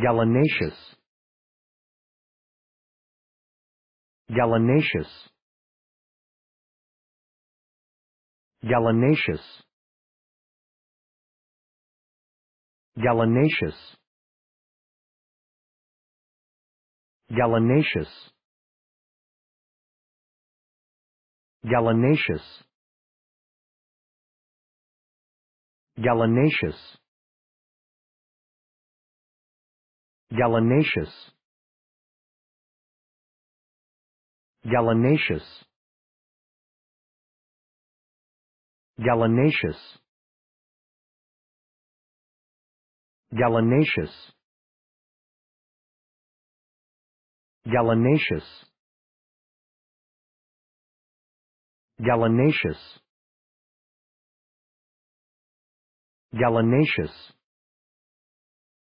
gallinaceous gallinaceous gallinaceous gallinaceous gallinaceous gallinaceous gallinaceous gallinaceous gallinaceous gallinaceous gallinaceous gallinaceous gallinaceous gallinaceous